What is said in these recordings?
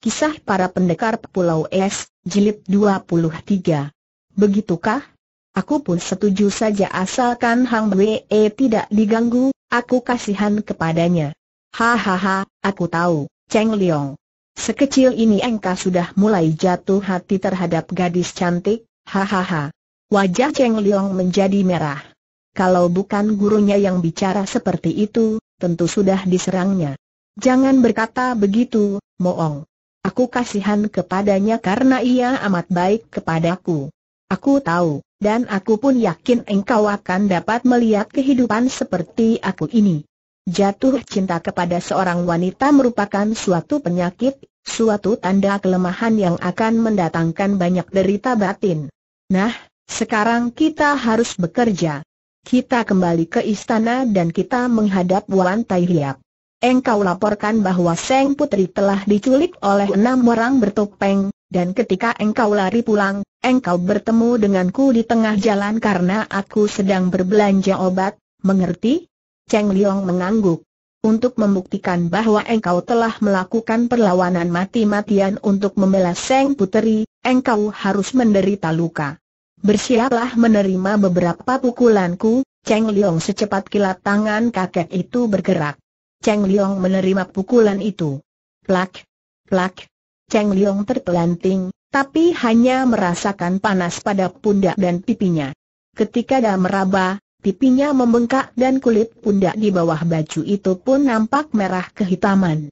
Kisah para pendekar Pulau Es, Jilid 23. Begitukah? Aku pun setuju saja asalkan Hang Wee tidak diganggu, aku kasihan kepadanya. Hahaha, aku tahu, Cheng Liang. Sekecil ini engkau sudah mulai jatuh hati terhadap gadis cantik, hahaha. Wajah Cheng Liang menjadi merah. Kalau bukan gurunya yang bicara seperti itu, tentu sudah diserangnya. Jangan berkata begitu, Moong. Aku kasihan kepadanya karena ia amat baik kepadaku. Aku tahu, dan aku pun yakin engkau akan dapat melihat kehidupan seperti aku ini. Jatuh cinta kepada seorang wanita merupakan suatu penyakit, suatu tanda kelemahan yang akan mendatangkan banyak derita batin. Nah, sekarang kita harus bekerja. Kita kembali ke istana dan kita menghadap Wan Tai Hiap engkau laporkan bahwa Seng Putri telah diculik oleh enam orang bertopeng, dan ketika engkau lari pulang, engkau bertemu denganku di tengah jalan karena aku sedang berbelanja obat, mengerti? Cheng Liong mengangguk. Untuk membuktikan bahwa engkau telah melakukan perlawanan mati-matian untuk membela Seng Putri, engkau harus menderita luka. Bersiaplah menerima beberapa pukulanku, Cheng Liong secepat kilat tangan kakek itu bergerak. Cheng Liong menerima pukulan itu. Plak, plak, Cheng Liong terpelanting, tapi hanya merasakan panas pada pundak dan pipinya. Ketika dia meraba, pipinya membengkak dan kulit pundak di bawah baju itu pun nampak merah kehitaman.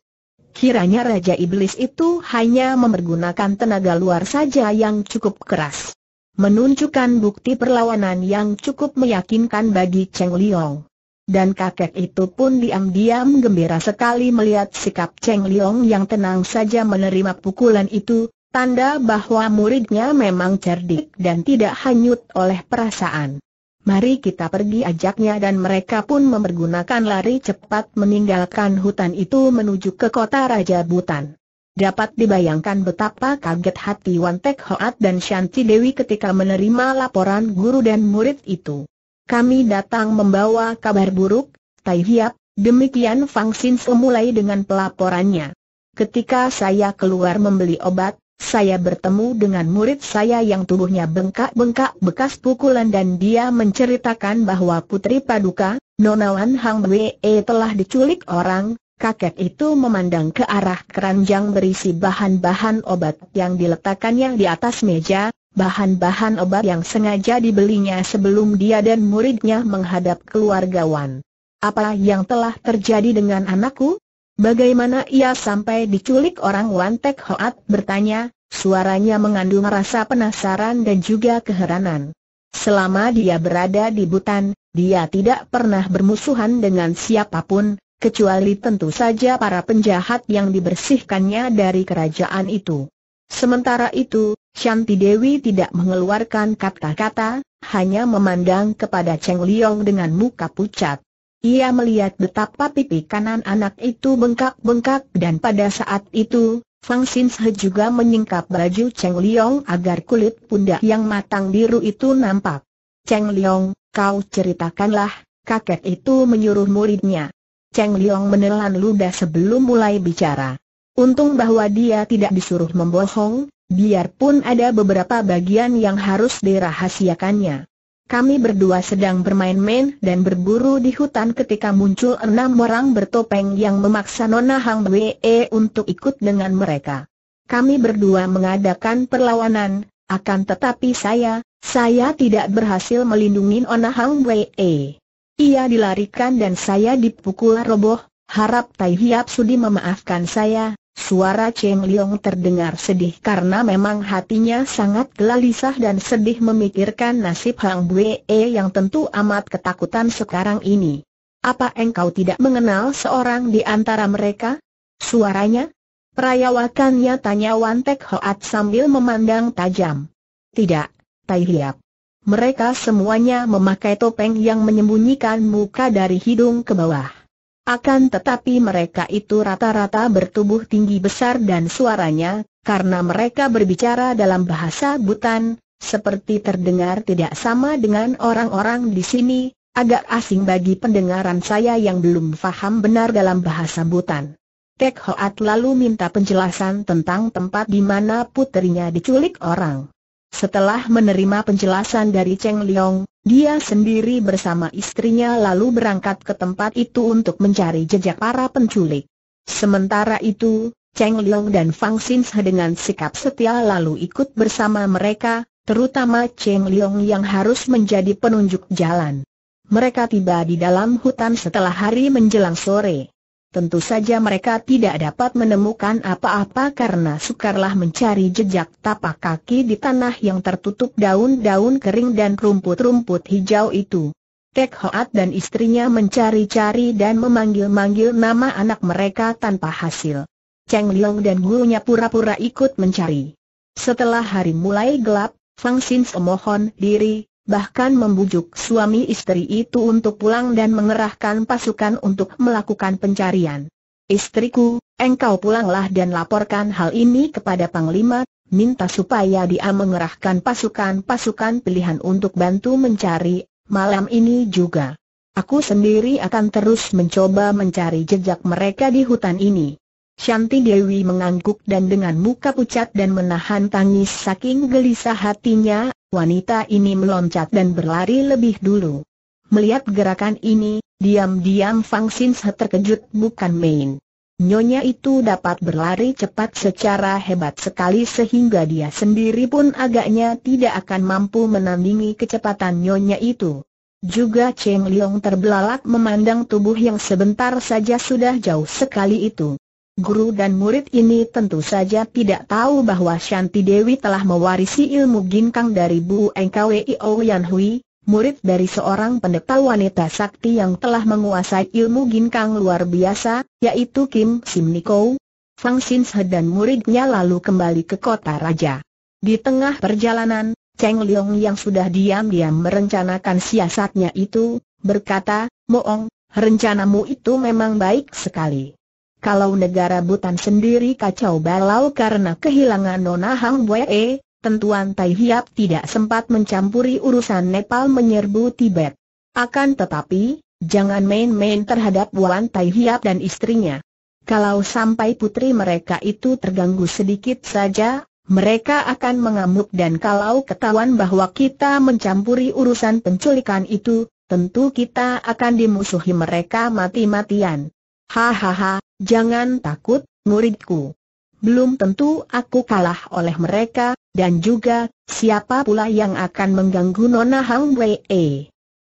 Kiranya Raja Iblis itu hanya memergunakan tenaga luar saja yang cukup keras. Menunjukkan bukti perlawanan yang cukup meyakinkan bagi Cheng Liong. Dan kakek itu pun diam-diam gembira sekali melihat sikap Cheng Liong yang tenang saja menerima pukulan itu, tanda bahwa muridnya memang cerdik dan tidak hanyut oleh perasaan. Mari kita pergi ajaknya dan mereka pun memergunakan lari cepat meninggalkan hutan itu menuju ke kota Raja Butan. Dapat dibayangkan betapa kaget hati Wan Tek Hoat dan Shanti Dewi ketika menerima laporan guru dan murid itu kami datang membawa kabar buruk, Tai Hiap, demikian Fang Xin mulai dengan pelaporannya. Ketika saya keluar membeli obat, saya bertemu dengan murid saya yang tubuhnya bengkak-bengkak bekas pukulan dan dia menceritakan bahwa Putri Paduka, Nonawan Hang Wee telah diculik orang, Kakek itu memandang ke arah keranjang berisi bahan-bahan obat yang diletakkannya di atas meja, bahan-bahan obat yang sengaja dibelinya sebelum dia dan muridnya menghadap keluarga Wan. Apa yang telah terjadi dengan anakku? Bagaimana ia sampai diculik orang Wantek Hoat bertanya, suaranya mengandung rasa penasaran dan juga keheranan. Selama dia berada di Butan, dia tidak pernah bermusuhan dengan siapapun, kecuali tentu saja para penjahat yang dibersihkannya dari kerajaan itu. Sementara itu, Shanti Dewi tidak mengeluarkan kata-kata, hanya memandang kepada Cheng Liong dengan muka pucat. Ia melihat betapa pipi kanan anak itu bengkak-bengkak dan pada saat itu, Fang Xinhe juga menyingkap baju Cheng Liong agar kulit pundak yang matang biru itu nampak. Cheng Liong, kau ceritakanlah, kakek itu menyuruh muridnya. Cheng Liong menelan ludah sebelum mulai bicara. Untung bahwa dia tidak disuruh membohong, biarpun ada beberapa bagian yang harus dirahasiakannya. Kami berdua sedang bermain-main dan berburu di hutan ketika muncul enam orang bertopeng yang memaksa Nona Hang Wee untuk ikut dengan mereka. Kami berdua mengadakan perlawanan, akan tetapi saya, saya tidak berhasil melindungi Nona Hang Wee. Ia dilarikan dan saya dipukul roboh, harap Tai Hiap sudi memaafkan saya, Suara Cheng Liang terdengar sedih karena memang hatinya sangat gelisah dan sedih memikirkan nasib Hang Bue e yang tentu amat ketakutan sekarang ini. Apa engkau tidak mengenal seorang di antara mereka? Suaranya? Perayawakannya tanya Wan Tek Hoat sambil memandang tajam. Tidak, Tai Hiap. Mereka semuanya memakai topeng yang menyembunyikan muka dari hidung ke bawah. Akan tetapi mereka itu rata-rata bertubuh tinggi besar dan suaranya, karena mereka berbicara dalam bahasa butan, seperti terdengar tidak sama dengan orang-orang di sini, agak asing bagi pendengaran saya yang belum faham benar dalam bahasa butan. Tek Hoat lalu minta penjelasan tentang tempat di mana putrinya diculik orang. Setelah menerima penjelasan dari Cheng Liang, dia sendiri bersama istrinya lalu berangkat ke tempat itu untuk mencari jejak para penculik. Sementara itu, Cheng Liang dan Fang Xinhe dengan sikap setia lalu ikut bersama mereka, terutama Cheng Liang yang harus menjadi penunjuk jalan. Mereka tiba di dalam hutan setelah hari menjelang sore. Tentu saja mereka tidak dapat menemukan apa-apa karena sukarlah mencari jejak tapak kaki di tanah yang tertutup daun-daun kering dan rumput-rumput hijau itu. Tek Hoat dan istrinya mencari-cari dan memanggil-manggil nama anak mereka tanpa hasil. Cheng Liang dan gurunya pura-pura ikut mencari. Setelah hari mulai gelap, Fang Xin memohon diri, bahkan membujuk suami istri itu untuk pulang dan mengerahkan pasukan untuk melakukan pencarian. Istriku, engkau pulanglah dan laporkan hal ini kepada Panglima, minta supaya dia mengerahkan pasukan-pasukan pilihan untuk bantu mencari, malam ini juga. Aku sendiri akan terus mencoba mencari jejak mereka di hutan ini. Shanti Dewi mengangguk dan dengan muka pucat dan menahan tangis saking gelisah hatinya, wanita ini meloncat dan berlari lebih dulu. Melihat gerakan ini, diam-diam Fang Sinse terkejut bukan main. Nyonya itu dapat berlari cepat secara hebat sekali sehingga dia sendiri pun agaknya tidak akan mampu menandingi kecepatan nyonya itu. Juga Cheng Liang terbelalak memandang tubuh yang sebentar saja sudah jauh sekali itu. Guru dan murid ini tentu saja tidak tahu bahwa Shanti Dewi telah mewarisi ilmu ginkang dari Bu Engkwio e Yan Hui, murid dari seorang pendeta wanita sakti yang telah menguasai ilmu ginkang luar biasa, yaitu Kim Sim Nikou. Fang Xin He dan muridnya lalu kembali ke kota raja. Di tengah perjalanan, Cheng Liang yang sudah diam-diam merencanakan siasatnya itu, berkata, Moong, rencanamu itu memang baik sekali. Kalau negara Butan sendiri kacau balau karena kehilangan Nona Hang Wee, tentuan Tai Hiap tidak sempat mencampuri urusan Nepal menyerbu Tibet. Akan tetapi, jangan main-main terhadap Wan Tai Hiap dan istrinya. Kalau sampai putri mereka itu terganggu sedikit saja, mereka akan mengamuk dan kalau ketahuan bahwa kita mencampuri urusan penculikan itu, tentu kita akan dimusuhi mereka mati-matian. Hahaha, jangan takut, muridku. Belum tentu aku kalah oleh mereka, dan juga, siapa pula yang akan mengganggu Nona Hang Wei?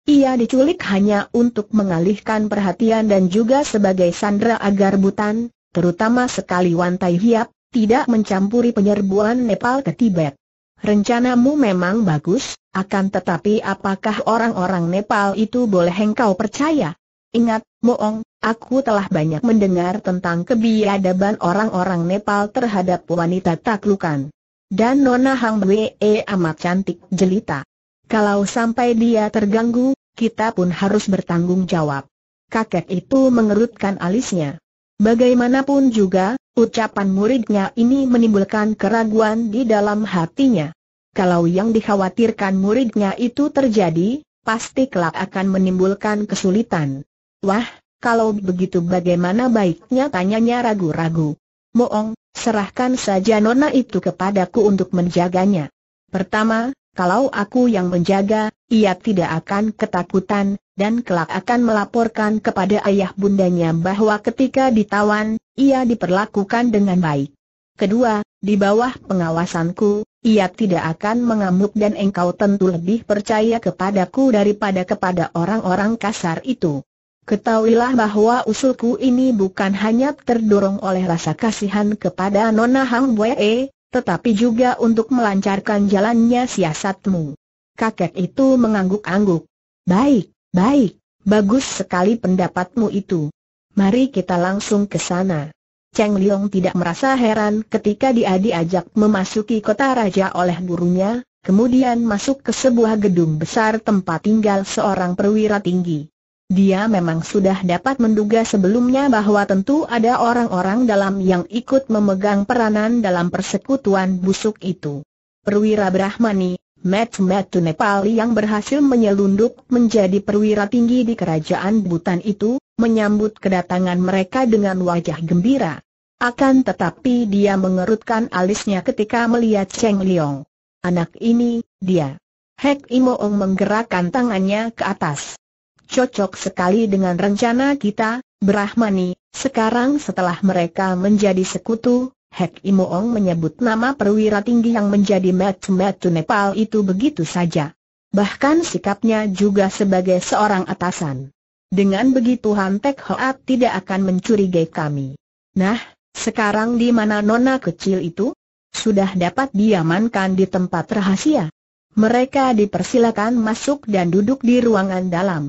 Ia diculik hanya untuk mengalihkan perhatian dan juga sebagai sandera agar butan, terutama sekali Tai Hiap, tidak mencampuri penyerbuan Nepal ke Tibet. Rencanamu memang bagus, akan tetapi apakah orang-orang Nepal itu boleh engkau percaya? Ingat, Moong, aku telah banyak mendengar tentang kebiadaban orang-orang Nepal terhadap wanita taklukan. Dan Nona Hang Wee amat cantik jelita. Kalau sampai dia terganggu, kita pun harus bertanggung jawab. Kakek itu mengerutkan alisnya. Bagaimanapun juga, ucapan muridnya ini menimbulkan keraguan di dalam hatinya. Kalau yang dikhawatirkan muridnya itu terjadi, pasti kelak akan menimbulkan kesulitan. Wah, kalau begitu bagaimana baiknya tanyanya ragu-ragu. Moong, serahkan saja nona itu kepadaku untuk menjaganya. Pertama, kalau aku yang menjaga, ia tidak akan ketakutan, dan kelak akan melaporkan kepada ayah bundanya bahwa ketika ditawan, ia diperlakukan dengan baik. Kedua, di bawah pengawasanku, ia tidak akan mengamuk dan engkau tentu lebih percaya kepadaku daripada kepada orang-orang kasar itu. Ketahuilah bahwa usulku ini bukan hanya terdorong oleh rasa kasihan kepada Nona Hang Wei, tetapi juga untuk melancarkan jalannya siasatmu. Kakek itu mengangguk-angguk. Baik, baik, bagus sekali pendapatmu itu. Mari kita langsung ke sana. Cheng Liong tidak merasa heran ketika dia diajak memasuki kota raja oleh gurunya, kemudian masuk ke sebuah gedung besar tempat tinggal seorang perwira tinggi. Dia memang sudah dapat menduga sebelumnya bahwa tentu ada orang-orang dalam yang ikut memegang peranan dalam persekutuan busuk itu. Perwira Brahmani, Matt Matu Nepali yang berhasil menyelundup menjadi perwira tinggi di kerajaan Butan itu, menyambut kedatangan mereka dengan wajah gembira. Akan tetapi dia mengerutkan alisnya ketika melihat Cheng Liong. Anak ini, dia. Hek Imo Ong menggerakkan tangannya ke atas cocok sekali dengan rencana kita, Brahmani, sekarang setelah mereka menjadi sekutu, Hek Imoong menyebut nama perwira tinggi yang menjadi metu-metu Nepal itu begitu saja. Bahkan sikapnya juga sebagai seorang atasan. Dengan begitu Han Tek Hoat tidak akan mencurigai kami. Nah, sekarang di mana nona kecil itu? Sudah dapat diamankan di tempat rahasia. Mereka dipersilakan masuk dan duduk di ruangan dalam.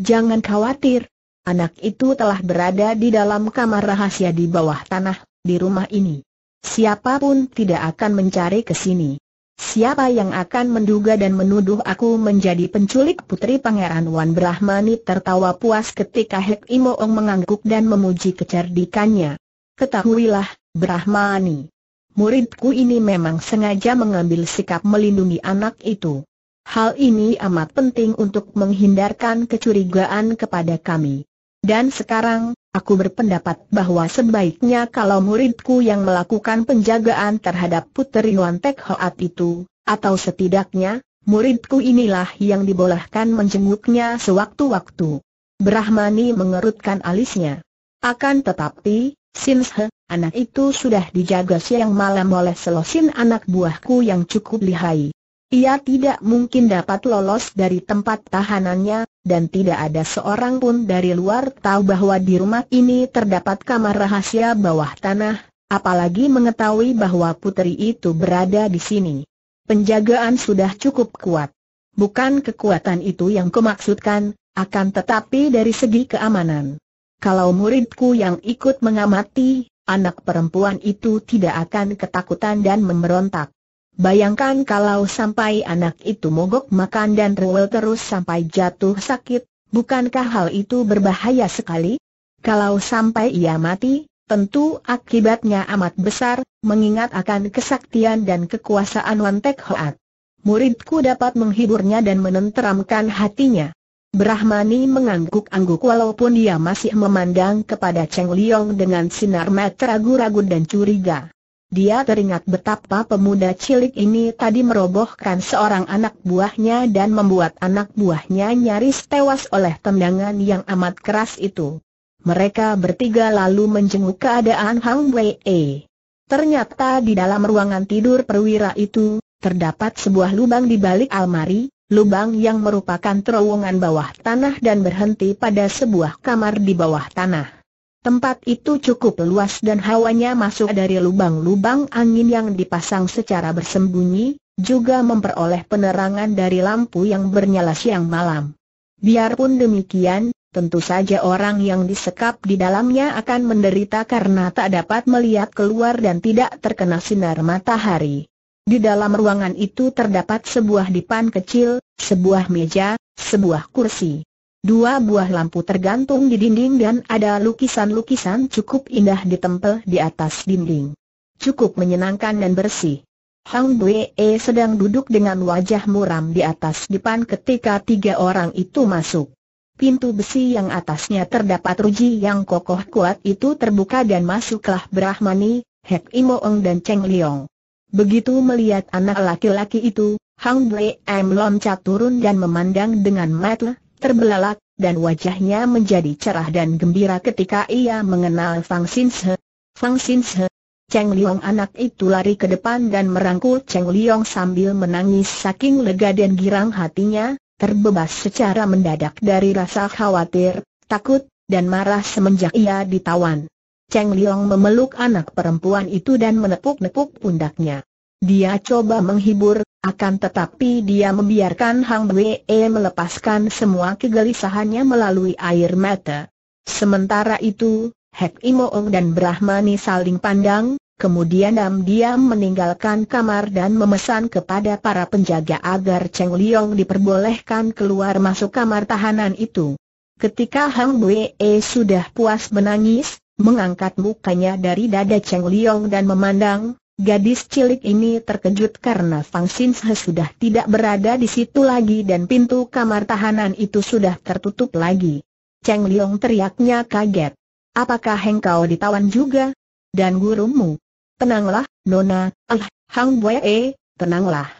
Jangan khawatir, anak itu telah berada di dalam kamar rahasia di bawah tanah, di rumah ini. Siapapun tidak akan mencari ke sini. Siapa yang akan menduga dan menuduh aku menjadi penculik putri Pangeran Wan Brahmani tertawa puas ketika Hek Imoong mengangguk dan memuji kecerdikannya. Ketahuilah, Brahmani. Muridku ini memang sengaja mengambil sikap melindungi anak itu. Hal ini amat penting untuk menghindarkan kecurigaan kepada kami. Dan sekarang, aku berpendapat bahwa sebaiknya kalau muridku yang melakukan penjagaan terhadap Puteri Wan Tek Hoat itu, atau setidaknya, muridku inilah yang dibolehkan menjenguknya sewaktu-waktu. Brahmani mengerutkan alisnya. Akan tetapi, Sinshe, anak itu sudah dijaga siang malam oleh selosin anak buahku yang cukup lihai. Ia tidak mungkin dapat lolos dari tempat tahanannya, dan tidak ada seorang pun dari luar tahu bahwa di rumah ini terdapat kamar rahasia bawah tanah, apalagi mengetahui bahwa putri itu berada di sini. Penjagaan sudah cukup kuat. Bukan kekuatan itu yang kumaksudkan, akan tetapi dari segi keamanan. Kalau muridku yang ikut mengamati, anak perempuan itu tidak akan ketakutan dan memberontak. Bayangkan kalau sampai anak itu mogok makan dan rewel terus sampai jatuh sakit, bukankah hal itu berbahaya sekali? Kalau sampai ia mati, tentu akibatnya amat besar, mengingat akan kesaktian dan kekuasaan Wan Hoat. Muridku dapat menghiburnya dan menenteramkan hatinya. Brahmani mengangguk-angguk walaupun dia masih memandang kepada Cheng Liong dengan sinar mata ragu-ragu dan curiga. Dia teringat betapa pemuda cilik ini tadi merobohkan seorang anak buahnya dan membuat anak buahnya nyaris tewas oleh tendangan yang amat keras itu. Mereka bertiga lalu menjenguk keadaan Hang Wei. E. Ternyata di dalam ruangan tidur perwira itu, terdapat sebuah lubang di balik almari, lubang yang merupakan terowongan bawah tanah dan berhenti pada sebuah kamar di bawah tanah. Tempat itu cukup luas dan hawanya masuk dari lubang-lubang angin yang dipasang secara bersembunyi, juga memperoleh penerangan dari lampu yang bernyala siang malam. Biarpun demikian, tentu saja orang yang disekap di dalamnya akan menderita karena tak dapat melihat keluar dan tidak terkena sinar matahari. Di dalam ruangan itu terdapat sebuah dipan kecil, sebuah meja, sebuah kursi. Dua buah lampu tergantung di dinding dan ada lukisan-lukisan cukup indah ditempel di atas dinding. Cukup menyenangkan dan bersih. Hang Bue e sedang duduk dengan wajah muram di atas depan ketika tiga orang itu masuk. Pintu besi yang atasnya terdapat ruji yang kokoh kuat itu terbuka dan masuklah Brahmani, Hek Imoeng dan Cheng Liong. Begitu melihat anak laki-laki itu, Hang Bue meloncat turun dan memandang dengan mata terbelalak, dan wajahnya menjadi cerah dan gembira ketika ia mengenal Fang Xinshe. Fang Xinshe, Cheng Liong anak itu lari ke depan dan merangkul Cheng Liong sambil menangis saking lega dan girang hatinya, terbebas secara mendadak dari rasa khawatir, takut, dan marah semenjak ia ditawan. Cheng Liong memeluk anak perempuan itu dan menepuk-nepuk pundaknya. Dia coba menghibur, akan tetapi dia membiarkan Hang Wee e melepaskan semua kegelisahannya melalui air mata. Sementara itu, Hek Imoong dan Brahmani saling pandang, kemudian diam-diam meninggalkan kamar dan memesan kepada para penjaga agar Cheng Liong diperbolehkan keluar masuk kamar tahanan itu. Ketika Hang Wee e sudah puas menangis, mengangkat mukanya dari dada Cheng Liong dan memandang, Gadis cilik ini terkejut karena Fang Xinshe sudah tidak berada di situ lagi dan pintu kamar tahanan itu sudah tertutup lagi. Cheng Liong teriaknya kaget. Apakah engkau ditawan juga? Dan gurumu? Tenanglah, Nona, ah, Hang eh, tenanglah.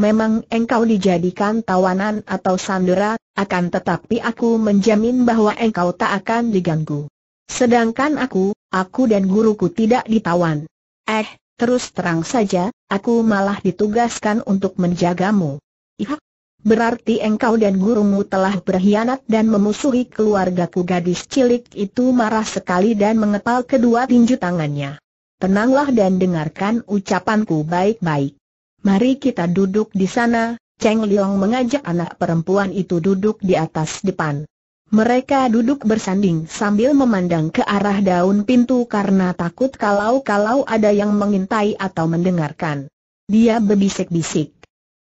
Memang engkau dijadikan tawanan atau sandera, akan tetapi aku menjamin bahwa engkau tak akan diganggu. Sedangkan aku, aku dan guruku tidak ditawan. Eh, Terus terang saja, aku malah ditugaskan untuk menjagamu. Ihak, berarti engkau dan gurumu telah berkhianat dan memusuhi keluargaku gadis cilik itu marah sekali dan mengepal kedua tinju tangannya. Tenanglah dan dengarkan ucapanku baik-baik. Mari kita duduk di sana, Cheng Liang mengajak anak perempuan itu duduk di atas depan. Mereka duduk bersanding sambil memandang ke arah daun pintu karena takut kalau-kalau ada yang mengintai atau mendengarkan. Dia berbisik-bisik.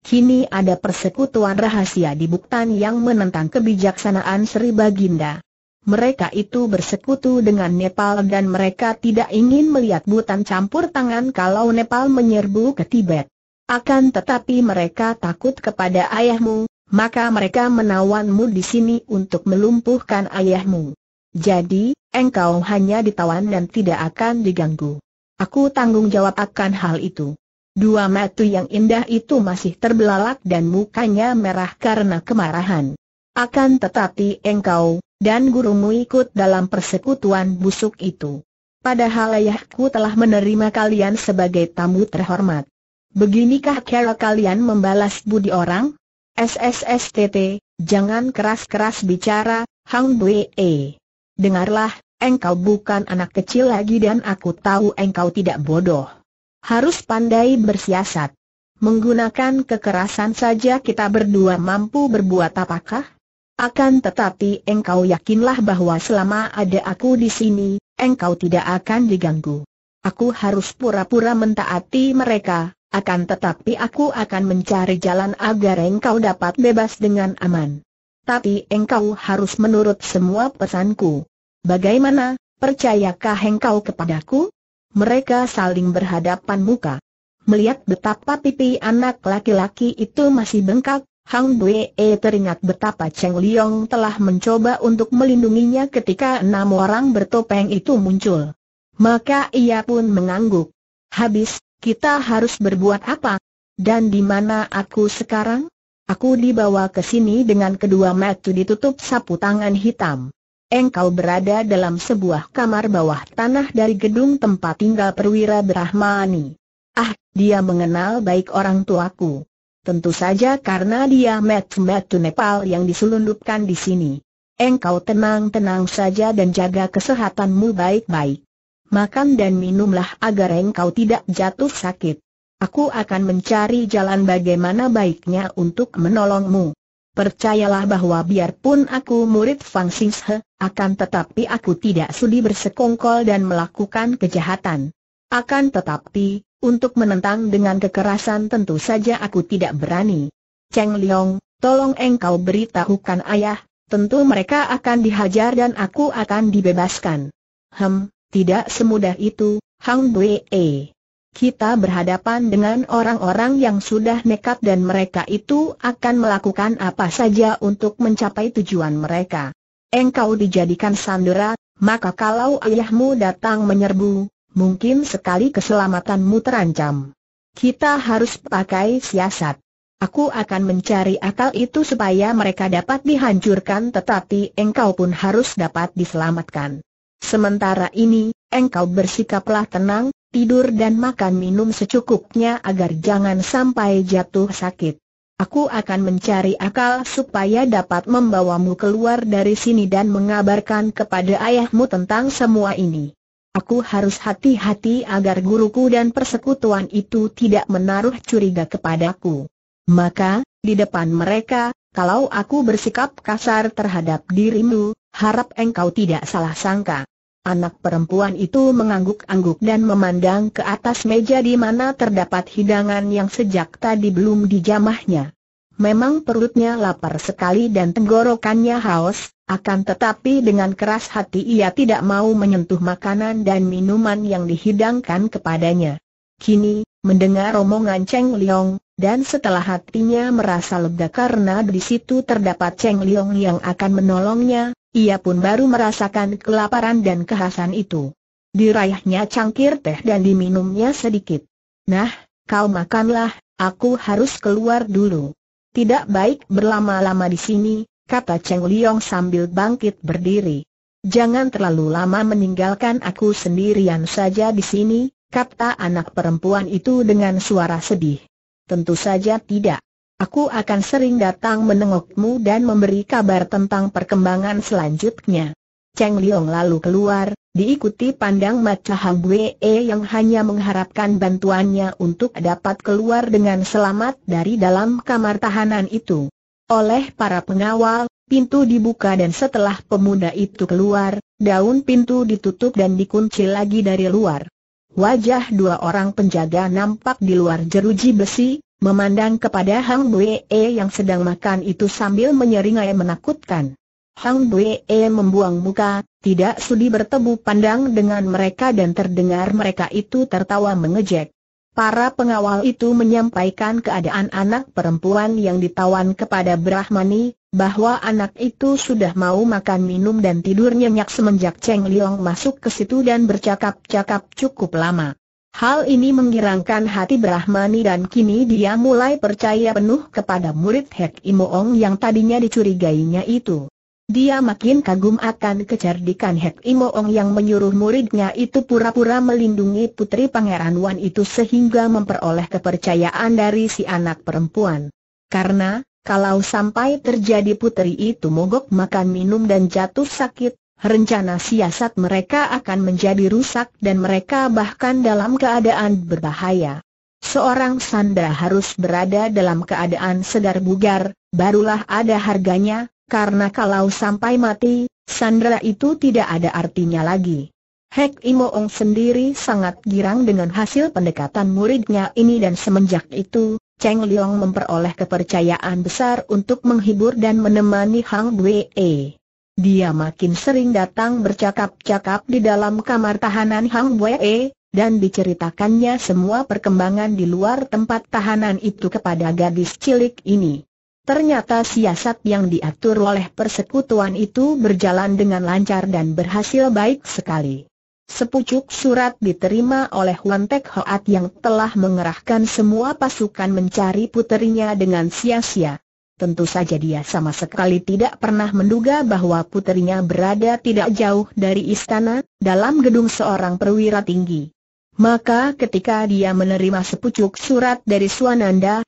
Kini ada persekutuan rahasia di Buktan yang menentang kebijaksanaan Sri Baginda. Mereka itu bersekutu dengan Nepal dan mereka tidak ingin melihat Bhutan campur tangan kalau Nepal menyerbu ke Tibet. Akan tetapi mereka takut kepada ayahmu, maka mereka menawanmu di sini untuk melumpuhkan ayahmu. Jadi, engkau hanya ditawan dan tidak akan diganggu. Aku tanggung jawab akan hal itu. Dua mata yang indah itu masih terbelalak dan mukanya merah karena kemarahan. Akan tetapi engkau, dan gurumu ikut dalam persekutuan busuk itu. Padahal ayahku telah menerima kalian sebagai tamu terhormat. Beginikah cara kalian membalas budi orang? SSSTT, jangan keras-keras bicara, Hang Bue. Dengarlah, engkau bukan anak kecil lagi dan aku tahu engkau tidak bodoh. Harus pandai bersiasat. Menggunakan kekerasan saja kita berdua mampu berbuat apakah? Akan tetapi engkau yakinlah bahwa selama ada aku di sini, engkau tidak akan diganggu. Aku harus pura-pura mentaati mereka, akan tetapi aku akan mencari jalan agar engkau dapat bebas dengan aman. Tapi engkau harus menurut semua pesanku. Bagaimana, percayakah engkau kepadaku? Mereka saling berhadapan muka. Melihat betapa pipi anak laki-laki itu masih bengkak, Hang Bue e teringat betapa Cheng Liong telah mencoba untuk melindunginya ketika enam orang bertopeng itu muncul. Maka ia pun mengangguk. Habis, kita harus berbuat apa? Dan di mana aku sekarang? Aku dibawa ke sini dengan kedua mata ditutup sapu tangan hitam. Engkau berada dalam sebuah kamar bawah tanah dari gedung tempat tinggal perwira Brahmani. Ah, dia mengenal baik orang tuaku. Tentu saja karena dia metu-metu Nepal yang diselundupkan di sini. Engkau tenang-tenang saja dan jaga kesehatanmu baik-baik makan dan minumlah agar engkau tidak jatuh sakit. Aku akan mencari jalan bagaimana baiknya untuk menolongmu. Percayalah bahwa biarpun aku murid Fang Xinghe, akan tetapi aku tidak sudi bersekongkol dan melakukan kejahatan. Akan tetapi, untuk menentang dengan kekerasan tentu saja aku tidak berani. Cheng Liong, tolong engkau beritahukan ayah, tentu mereka akan dihajar dan aku akan dibebaskan. Hem, tidak semudah itu, Hang Bue. Kita berhadapan dengan orang-orang yang sudah nekat dan mereka itu akan melakukan apa saja untuk mencapai tujuan mereka. Engkau dijadikan sandera, maka kalau ayahmu datang menyerbu, mungkin sekali keselamatanmu terancam. Kita harus pakai siasat. Aku akan mencari akal itu supaya mereka dapat dihancurkan tetapi engkau pun harus dapat diselamatkan. Sementara ini, engkau bersikaplah tenang, tidur dan makan minum secukupnya agar jangan sampai jatuh sakit. Aku akan mencari akal supaya dapat membawamu keluar dari sini dan mengabarkan kepada ayahmu tentang semua ini. Aku harus hati-hati agar guruku dan persekutuan itu tidak menaruh curiga kepadaku. Maka, di depan mereka, kalau aku bersikap kasar terhadap dirimu, harap engkau tidak salah sangka. Anak perempuan itu mengangguk-angguk dan memandang ke atas meja di mana terdapat hidangan yang sejak tadi belum dijamahnya. Memang perutnya lapar sekali dan tenggorokannya haus, akan tetapi dengan keras hati ia tidak mau menyentuh makanan dan minuman yang dihidangkan kepadanya. Kini, mendengar omongan Cheng Liong, dan setelah hatinya merasa lega karena di situ terdapat Cheng Liong yang akan menolongnya, ia pun baru merasakan kelaparan dan kehasan itu. Diraihnya cangkir teh dan diminumnya sedikit. Nah, kau makanlah, aku harus keluar dulu. Tidak baik berlama-lama di sini, kata Cheng Liong sambil bangkit berdiri. Jangan terlalu lama meninggalkan aku sendirian saja di sini, kata anak perempuan itu dengan suara sedih. Tentu saja tidak. Aku akan sering datang menengokmu dan memberi kabar tentang perkembangan selanjutnya. Cheng Liong lalu keluar, diikuti pandang mata Hang Bue yang hanya mengharapkan bantuannya untuk dapat keluar dengan selamat dari dalam kamar tahanan itu. Oleh para pengawal, pintu dibuka dan setelah pemuda itu keluar, daun pintu ditutup dan dikunci lagi dari luar. Wajah dua orang penjaga nampak di luar jeruji besi, Memandang kepada Hang Bue e yang sedang makan itu sambil menyeringai menakutkan. Hang Bue e membuang muka, tidak sudi bertemu pandang dengan mereka dan terdengar mereka itu tertawa mengejek. Para pengawal itu menyampaikan keadaan anak perempuan yang ditawan kepada Brahmani, bahwa anak itu sudah mau makan minum dan tidur nyenyak semenjak Cheng Liong masuk ke situ dan bercakap-cakap cukup lama. Hal ini menggirangkan hati Brahmani dan kini dia mulai percaya penuh kepada murid Hek Imoong yang tadinya dicurigainya itu. Dia makin kagum akan kecerdikan Hek Imoong yang menyuruh muridnya itu pura-pura melindungi putri Pangeran Wan itu sehingga memperoleh kepercayaan dari si anak perempuan. Karena, kalau sampai terjadi putri itu mogok makan minum dan jatuh sakit, rencana siasat mereka akan menjadi rusak dan mereka bahkan dalam keadaan berbahaya. Seorang sandera harus berada dalam keadaan sedar bugar, barulah ada harganya, karena kalau sampai mati, sandera itu tidak ada artinya lagi. Hek Imoong sendiri sangat girang dengan hasil pendekatan muridnya ini dan semenjak itu, Cheng Liong memperoleh kepercayaan besar untuk menghibur dan menemani Hang Wei. Dia makin sering datang bercakap-cakap di dalam kamar tahanan Hang Wei, e, dan diceritakannya semua perkembangan di luar tempat tahanan itu kepada gadis cilik ini. Ternyata siasat yang diatur oleh persekutuan itu berjalan dengan lancar dan berhasil baik sekali. Sepucuk surat diterima oleh Huan Tek Hoat yang telah mengerahkan semua pasukan mencari puterinya dengan sia-sia. Tentu saja dia sama sekali tidak pernah menduga bahwa putrinya berada tidak jauh dari istana, dalam gedung seorang perwira tinggi. Maka ketika dia menerima sepucuk surat dari Swananda,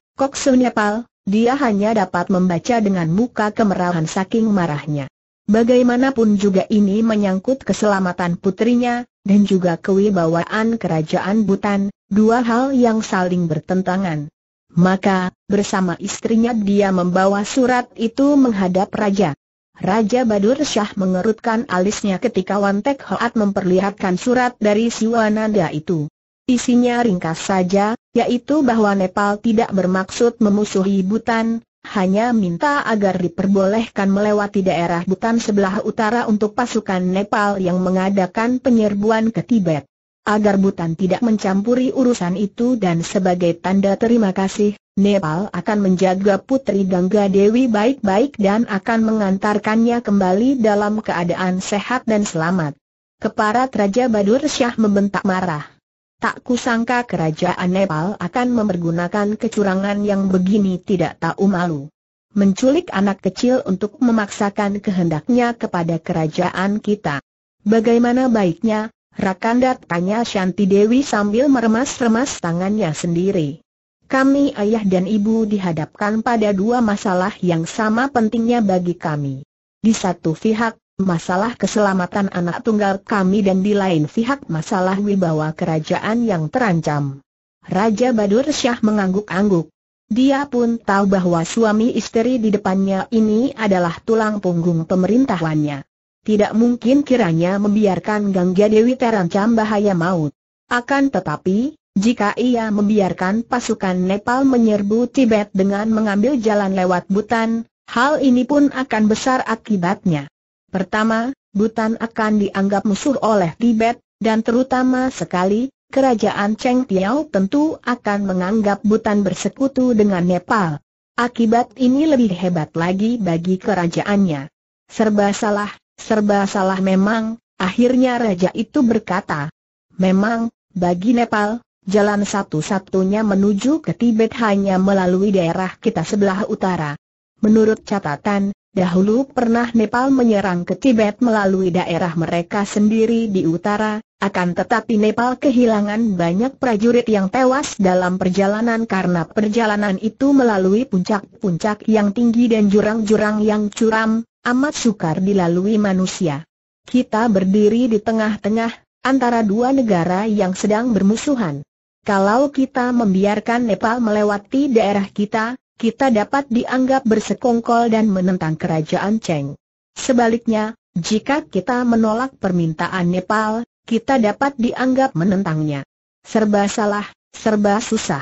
Nepal, dia hanya dapat membaca dengan muka kemerahan saking marahnya. Bagaimanapun juga ini menyangkut keselamatan putrinya, dan juga kewibawaan kerajaan Butan, dua hal yang saling bertentangan. Maka, bersama istrinya dia membawa surat itu menghadap Raja. Raja Badur Syah mengerutkan alisnya ketika Wan Tek Hoat memperlihatkan surat dari Siwananda itu. Isinya ringkas saja, yaitu bahwa Nepal tidak bermaksud memusuhi Butan, hanya minta agar diperbolehkan melewati daerah Butan sebelah utara untuk pasukan Nepal yang mengadakan penyerbuan ke Tibet agar Butan tidak mencampuri urusan itu dan sebagai tanda terima kasih, Nepal akan menjaga Putri Gangga Dewi baik-baik dan akan mengantarkannya kembali dalam keadaan sehat dan selamat. Keparat Raja Badur Syah membentak marah. Tak kusangka kerajaan Nepal akan mempergunakan kecurangan yang begini tidak tahu malu. Menculik anak kecil untuk memaksakan kehendaknya kepada kerajaan kita. Bagaimana baiknya, Rakanda tanya Shanti Dewi sambil meremas-remas tangannya sendiri. Kami ayah dan ibu dihadapkan pada dua masalah yang sama pentingnya bagi kami. Di satu pihak, masalah keselamatan anak tunggal kami dan di lain pihak masalah wibawa kerajaan yang terancam. Raja Badur Syah mengangguk-angguk. Dia pun tahu bahwa suami istri di depannya ini adalah tulang punggung pemerintahannya tidak mungkin kiranya membiarkan Gangga Dewi terancam bahaya maut. Akan tetapi, jika ia membiarkan pasukan Nepal menyerbu Tibet dengan mengambil jalan lewat Butan, hal ini pun akan besar akibatnya. Pertama, Butan akan dianggap musuh oleh Tibet, dan terutama sekali, kerajaan Cheng Tiao tentu akan menganggap Butan bersekutu dengan Nepal. Akibat ini lebih hebat lagi bagi kerajaannya. Serba salah, Serba salah memang, akhirnya raja itu berkata. Memang, bagi Nepal, jalan satu-satunya menuju ke Tibet hanya melalui daerah kita sebelah utara. Menurut catatan, dahulu pernah Nepal menyerang ke Tibet melalui daerah mereka sendiri di utara, akan tetapi Nepal kehilangan banyak prajurit yang tewas dalam perjalanan karena perjalanan itu melalui puncak-puncak yang tinggi dan jurang-jurang yang curam, amat sukar dilalui manusia. Kita berdiri di tengah-tengah, antara dua negara yang sedang bermusuhan. Kalau kita membiarkan Nepal melewati daerah kita, kita dapat dianggap bersekongkol dan menentang kerajaan Cheng. Sebaliknya, jika kita menolak permintaan Nepal, kita dapat dianggap menentangnya. Serba salah, serba susah.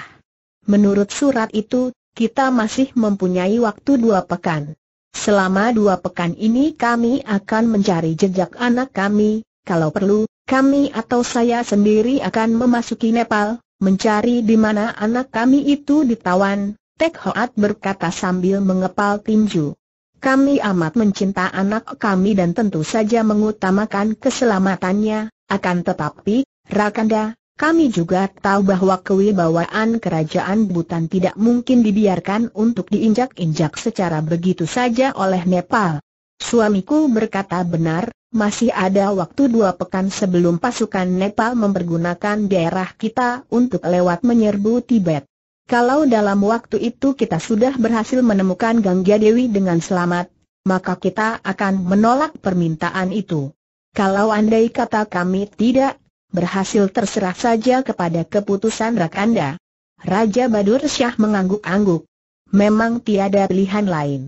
Menurut surat itu, kita masih mempunyai waktu dua pekan. Selama dua pekan ini kami akan mencari jejak anak kami, kalau perlu, kami atau saya sendiri akan memasuki Nepal, mencari di mana anak kami itu ditawan, Tek Hoat berkata sambil mengepal tinju. Kami amat mencinta anak kami dan tentu saja mengutamakan keselamatannya, akan tetapi, Rakanda, kami juga tahu bahwa kewibawaan kerajaan Butan tidak mungkin dibiarkan untuk diinjak-injak secara begitu saja oleh Nepal. Suamiku berkata benar, masih ada waktu dua pekan sebelum pasukan Nepal mempergunakan daerah kita untuk lewat menyerbu Tibet. Kalau dalam waktu itu kita sudah berhasil menemukan Gangga Dewi dengan selamat, maka kita akan menolak permintaan itu. Kalau andai kata kami tidak berhasil terserah saja kepada keputusan Rakanda. Raja Badur Syah mengangguk-angguk. Memang tiada pilihan lain.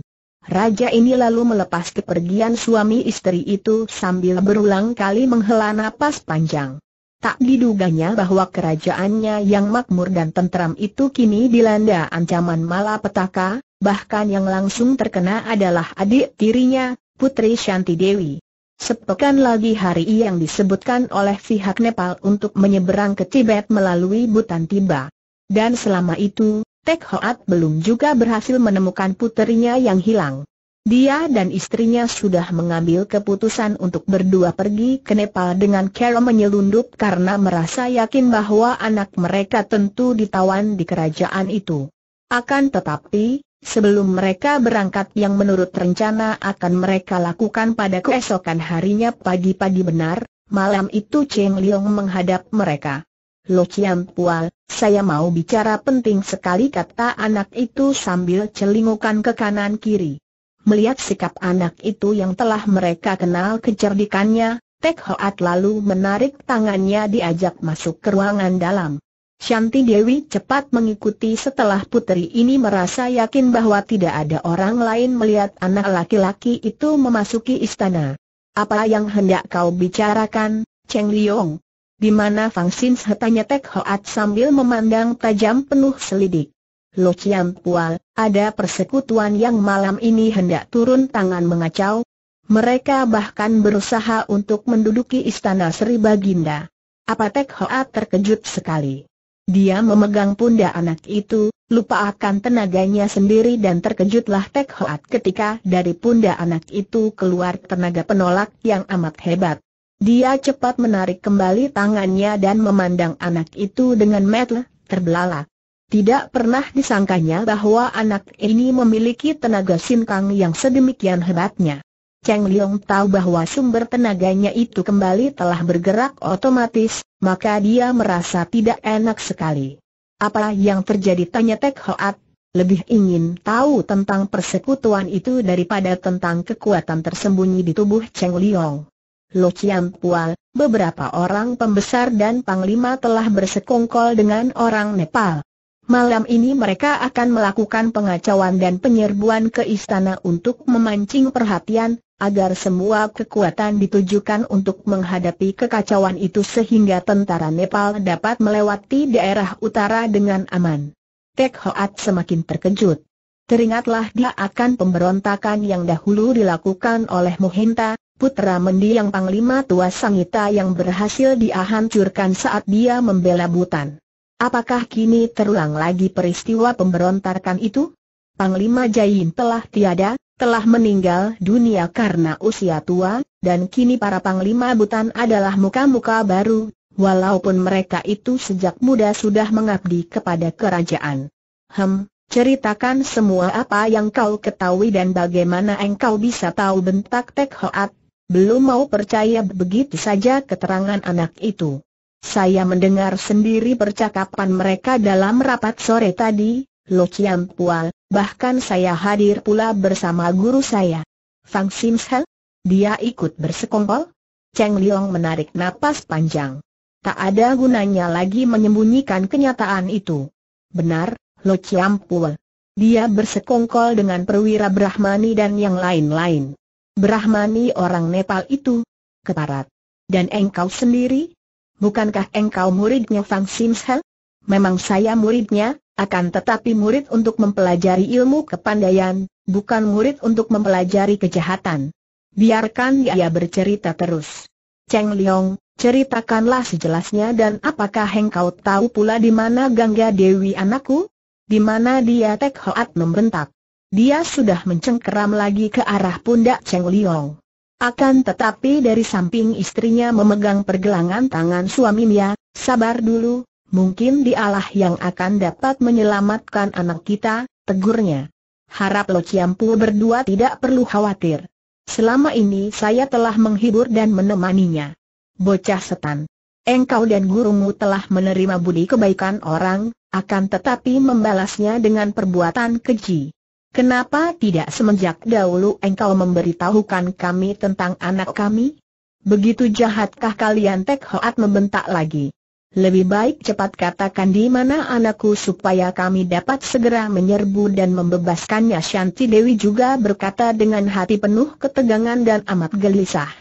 Raja ini lalu melepas kepergian suami istri itu sambil berulang kali menghela napas panjang. Tak diduganya bahwa kerajaannya yang makmur dan tentram itu kini dilanda ancaman malapetaka, bahkan yang langsung terkena adalah adik tirinya, Putri Shanti Dewi. Sepekan lagi hari yang disebutkan oleh pihak Nepal untuk menyeberang ke Tibet melalui Butan tiba. Dan selama itu, Tek Hoat belum juga berhasil menemukan puterinya yang hilang. Dia dan istrinya sudah mengambil keputusan untuk berdua pergi ke Nepal dengan Carol menyelundup karena merasa yakin bahwa anak mereka tentu ditawan di kerajaan itu. Akan tetapi, Sebelum mereka berangkat yang menurut rencana akan mereka lakukan pada keesokan harinya pagi-pagi benar, malam itu Cheng Liong menghadap mereka. Lo Chiam Pual, saya mau bicara penting sekali kata anak itu sambil celingukan ke kanan kiri. Melihat sikap anak itu yang telah mereka kenal kecerdikannya, Tek Hoat lalu menarik tangannya diajak masuk ke ruangan dalam. Shanti Dewi cepat mengikuti setelah putri ini merasa yakin bahwa tidak ada orang lain melihat anak laki-laki itu memasuki istana. Apa yang hendak kau bicarakan, Cheng Liong? Di mana Fang Xin? tanya Tek Hoat sambil memandang tajam penuh selidik. Lo Chiam Pual, ada persekutuan yang malam ini hendak turun tangan mengacau. Mereka bahkan berusaha untuk menduduki istana Sri Baginda. Apa Tek Hoat terkejut sekali. Dia memegang pundak anak itu, lupa akan tenaganya sendiri dan terkejutlah Tek Hoat ketika dari pundak anak itu keluar tenaga penolak yang amat hebat. Dia cepat menarik kembali tangannya dan memandang anak itu dengan mata terbelalak. Tidak pernah disangkanya bahwa anak ini memiliki tenaga sinkang yang sedemikian hebatnya. Cheng Liong tahu bahwa sumber tenaganya itu kembali telah bergerak otomatis, maka dia merasa tidak enak sekali. Apa yang terjadi tanya Tek Hoat, lebih ingin tahu tentang persekutuan itu daripada tentang kekuatan tersembunyi di tubuh Cheng Liong. Lo Chiam Pual, beberapa orang pembesar dan panglima telah bersekongkol dengan orang Nepal. Malam ini mereka akan melakukan pengacauan dan penyerbuan ke istana untuk memancing perhatian, agar semua kekuatan ditujukan untuk menghadapi kekacauan itu sehingga tentara Nepal dapat melewati daerah utara dengan aman. Tek Hoat semakin terkejut. Teringatlah dia akan pemberontakan yang dahulu dilakukan oleh Mohinta, putra mendiang Panglima Tua Sangita yang berhasil diahancurkan saat dia membela Butan. Apakah kini terulang lagi peristiwa pemberontakan itu? Panglima Jain telah tiada, telah meninggal dunia karena usia tua, dan kini para panglima butan adalah muka-muka baru, walaupun mereka itu sejak muda sudah mengabdi kepada kerajaan. Hem, ceritakan semua apa yang kau ketahui dan bagaimana engkau bisa tahu bentak Tek Hoat, belum mau percaya begitu saja keterangan anak itu. Saya mendengar sendiri percakapan mereka dalam rapat sore tadi, Lo Chiam Pua, Bahkan saya hadir pula bersama guru saya. Fang Simshe? Dia ikut bersekongkol? Cheng Liong menarik napas panjang. Tak ada gunanya lagi menyembunyikan kenyataan itu. Benar, Lo Chiam Pua. Dia bersekongkol dengan perwira Brahmani dan yang lain-lain. Brahmani orang Nepal itu. Keparat. Dan engkau sendiri? Bukankah engkau muridnya Fang Simshe? Memang saya muridnya, akan tetapi murid untuk mempelajari ilmu kepandaian, bukan murid untuk mempelajari kejahatan. Biarkan dia bercerita terus. Cheng Liong, ceritakanlah sejelasnya dan apakah engkau tahu pula di mana Gangga Dewi anakku? Di mana dia Tek Hoat membentak. Dia sudah mencengkeram lagi ke arah pundak Cheng Liong. Akan tetapi dari samping istrinya memegang pergelangan tangan suaminya, sabar dulu, Mungkin dialah yang akan dapat menyelamatkan anak kita, tegurnya. Harap Lo Ciampu berdua tidak perlu khawatir. Selama ini saya telah menghibur dan menemaninya. Bocah setan. Engkau dan gurumu telah menerima budi kebaikan orang, akan tetapi membalasnya dengan perbuatan keji. Kenapa tidak semenjak dahulu engkau memberitahukan kami tentang anak kami? Begitu jahatkah kalian Tek Hoat membentak lagi? Lebih baik cepat katakan di mana anakku supaya kami dapat segera menyerbu dan membebaskannya Shanti Dewi juga berkata dengan hati penuh ketegangan dan amat gelisah.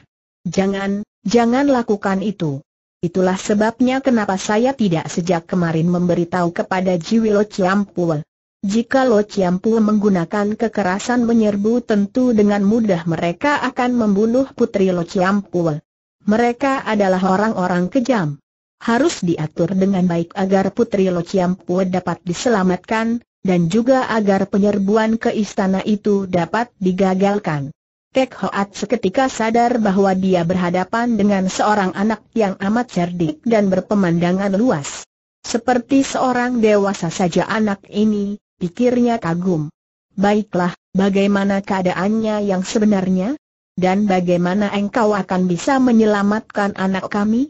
Jangan, jangan lakukan itu. Itulah sebabnya kenapa saya tidak sejak kemarin memberitahu kepada Jiwi Lo Ciampul. Jika Lo Ciampul menggunakan kekerasan menyerbu tentu dengan mudah mereka akan membunuh putri Lo Ciampul. Mereka adalah orang-orang kejam harus diatur dengan baik agar Putri Lo Chiampue dapat diselamatkan, dan juga agar penyerbuan ke istana itu dapat digagalkan. Tek Hoat seketika sadar bahwa dia berhadapan dengan seorang anak yang amat cerdik dan berpemandangan luas. Seperti seorang dewasa saja anak ini, pikirnya kagum. Baiklah, bagaimana keadaannya yang sebenarnya? Dan bagaimana engkau akan bisa menyelamatkan anak kami?